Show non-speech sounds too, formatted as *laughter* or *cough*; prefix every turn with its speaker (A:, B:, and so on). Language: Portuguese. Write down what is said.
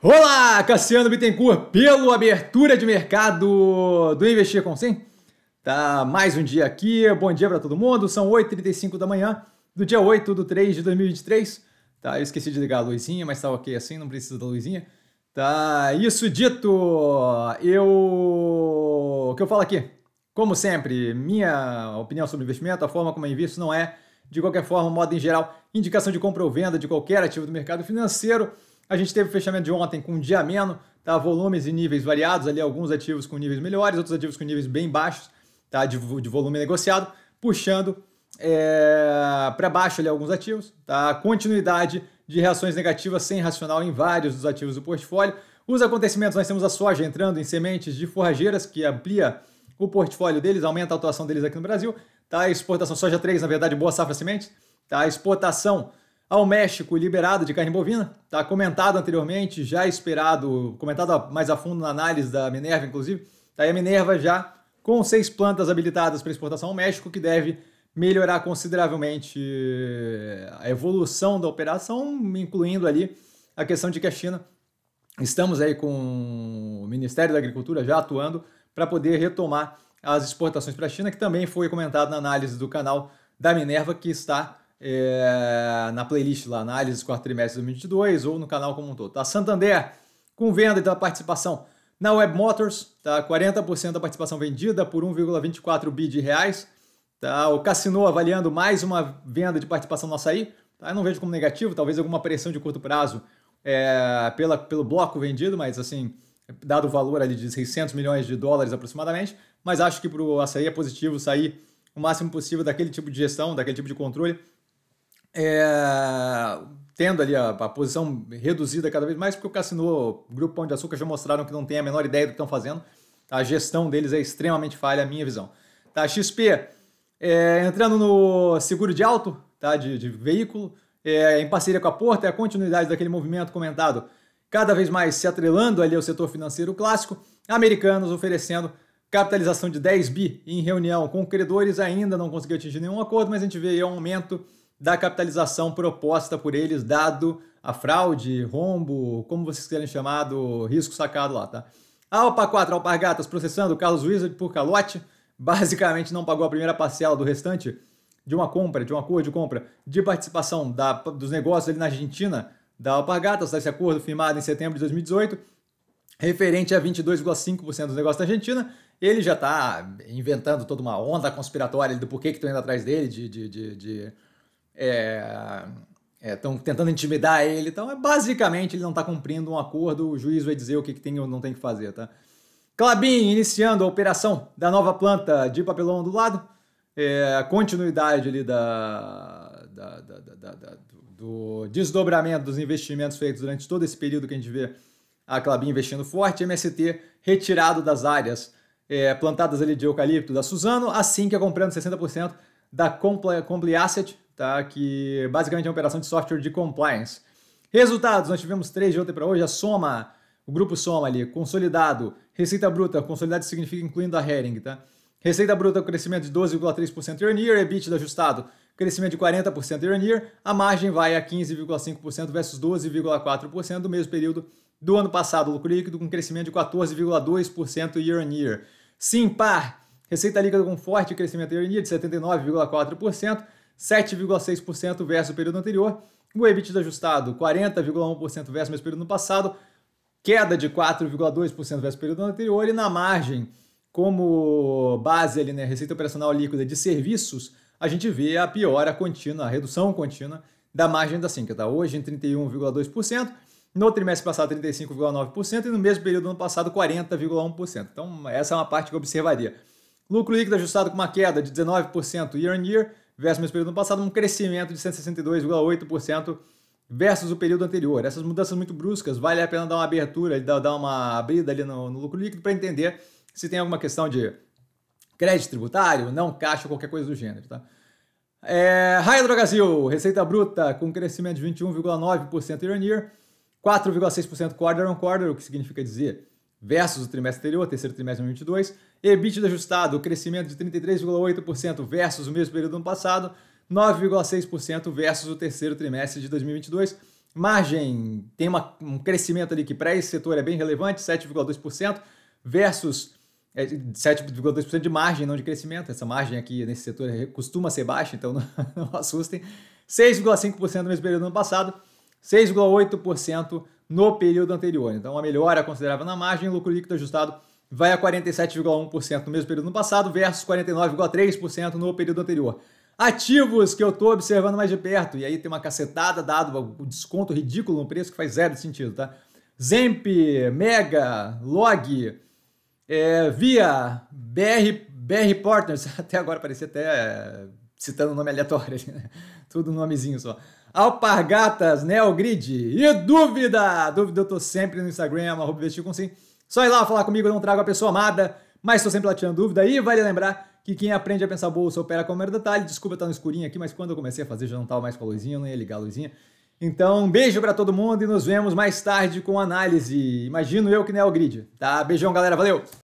A: Olá, Cassiano Bittencourt, pelo abertura de mercado do Investir com 100. Tá mais um dia aqui, bom dia para todo mundo. São 8h35 da manhã do dia 8 de 3 de 2023. Tá, eu esqueci de ligar a luzinha, mas tá ok assim, não precisa da luzinha. Tá, isso dito, eu. O que eu falo aqui? Como sempre, minha opinião sobre investimento, a forma como eu invisto não é, de qualquer forma, modo em geral, indicação de compra ou venda de qualquer ativo do mercado financeiro. A gente teve o fechamento de ontem com um dia ameno, tá? volumes e níveis variados, ali alguns ativos com níveis melhores, outros ativos com níveis bem baixos tá? de, de volume negociado, puxando é, para baixo ali alguns ativos, tá? continuidade de reações negativas sem racional em vários dos ativos do portfólio. Os acontecimentos, nós temos a soja entrando em sementes de forrageiras, que amplia o portfólio deles, aumenta a atuação deles aqui no Brasil. Tá? Exportação soja 3, na verdade, boa safra sementes. Tá? Exportação ao México liberado de carne bovina. Tá comentado anteriormente, já esperado, comentado mais a fundo na análise da Minerva, inclusive. Tá aí a Minerva já com seis plantas habilitadas para exportação ao México, que deve melhorar consideravelmente eh, a evolução da operação, incluindo ali a questão de que a China estamos aí com o Ministério da Agricultura já atuando para poder retomar as exportações para a China, que também foi comentado na análise do canal da Minerva, que está é, na playlist lá, análise do quarto trimestre de 2022 ou no canal como um todo. Tá? Santander, com venda da participação na Web Motors, tá? 40% da participação vendida por 1,24 bi de reais. Tá? O Cassino avaliando mais uma venda de participação no açaí. Tá? Eu não vejo como negativo, talvez alguma pressão de curto prazo é, pela, pelo bloco vendido, mas assim, dado o valor ali de 600 milhões de dólares aproximadamente, mas acho que para o açaí é positivo sair o máximo possível daquele tipo de gestão, daquele tipo de controle é, tendo ali a, a, posição reduzida cada vez mais, porque o Cassino, o Grupo Pão de Açúcar já mostraram que não tem a menor ideia do que estão fazendo. A gestão deles é extremamente falha, é a minha visão. Tá, XP, é, entrando no seguro de alto tá, de, de veículo, é, em parceria com a Porta, é a continuidade daquele movimento comentado, cada vez mais se atrelando ali ao setor financeiro clássico, americanos oferecendo capitalização de 10 bi em reunião com credores, ainda não conseguiu atingir nenhum acordo, mas a gente vê aí um aumento da capitalização proposta por eles, dado a fraude, rombo, como vocês querem chamar, do risco sacado lá, tá? Alpa 4 Alpargatas processando Carlos Wizard por calote, basicamente não pagou a primeira parcela do restante de uma compra, de um acordo de compra de participação da, dos negócios ali na Argentina da Alpargatas, esse acordo firmado em setembro de 2018, referente a 22,5% dos negócios da Argentina. Ele já está inventando toda uma onda conspiratória do porquê que estão indo atrás dele, de, de, de, de estão é, é tentando intimidar ele. Então, é, basicamente, ele não está cumprindo um acordo, o juiz vai dizer o que, que tem ou não tem que fazer, tá? Clabin iniciando a operação da nova planta de papelão do É, a continuidade ali da, da, da, da, do desdobramento dos investimentos feitos durante todo esse período que a gente vê a Clabin investindo forte, MST retirado das áreas é, plantadas ali de eucalipto da Suzano, assim que é comprando 60% da Compli Asset tá? que basicamente é uma operação de software de compliance. Resultados, nós tivemos três de ontem para hoje, a soma, o grupo soma ali, consolidado, receita bruta, consolidado significa incluindo a Hering, tá? Receita bruta, crescimento de 12,3% year on year, EBITDA ajustado, crescimento de 40% year on year, a margem vai a 15,5% versus 12,4% do mesmo período do ano passado, lucro líquido com crescimento de 14,2% year on year. Simpar, receita líquida com forte crescimento year on year de 79,4%, 7,6% versus o período anterior. O EBITDA ajustado, 40,1% versus o mesmo período no passado, queda de 4,2% versus o período anterior. E na margem, como base ali, né, receita operacional líquida de serviços, a gente vê a piora contínua, a redução contínua da margem da Sinca. Tá? Hoje em 31,2%, no trimestre passado 35,9% e no mesmo período do ano passado 40,1%. Então essa é uma parte que eu observaria. Lucro líquido ajustado com uma queda de 19% year on year, versus o mesmo período passado, um crescimento de 162,8% versus o período anterior. Essas mudanças muito bruscas, vale a pena dar uma abertura, dar uma abrida ali no, no lucro líquido para entender se tem alguma questão de crédito tributário, não caixa, qualquer coisa do gênero. Tá? É, receita bruta com crescimento de 21,9% year on year, 4,6% quarter on quarter, o que significa dizer versus o trimestre anterior, terceiro trimestre de 2022. EBITDA ajustado, crescimento de 33,8% versus o mesmo período do ano passado, 9,6% versus o terceiro trimestre de 2022. Margem tem uma, um crescimento ali que para esse setor é bem relevante, 7,2% versus 7,2% é, de margem, não de crescimento. Essa margem aqui nesse setor é, costuma ser baixa, então *laughs* não, não assustem. 6,5% no mesmo período do ano passado, 6,8% no período anterior. Então, uma melhora considerável na margem, lucro líquido ajustado vai a 47,1% no mesmo período no passado versus 49,3% no período anterior. Ativos que eu estou observando mais de perto, e aí tem uma cacetada dado, o desconto ridículo no preço que faz zero sentido, tá? Zemp, Mega, Log, é, Via, BR, BR Partners, *laughs* até agora parecia até eh, citando nome aleatório, né? *laughs* tudo nomezinho só. Alpargatas, Neogrid e dúvida! Dúvida eu tô sempre no Instagram, arroba investir com sim. Só ir lá falar comigo, eu não trago a pessoa amada, mas tô sempre lá tirando dúvida. E vale lembrar que quem aprende a pensar bolsa opera com o maior detalhe. Desculpa estar tá no escurinho aqui, mas quando eu comecei a fazer já não tava mais com a luzinha, eu não ia ligar a luzinha. Então, um beijo para todo mundo e nos vemos mais tarde com análise. Imagino eu que Neogrid, tá? Beijão, galera, valeu!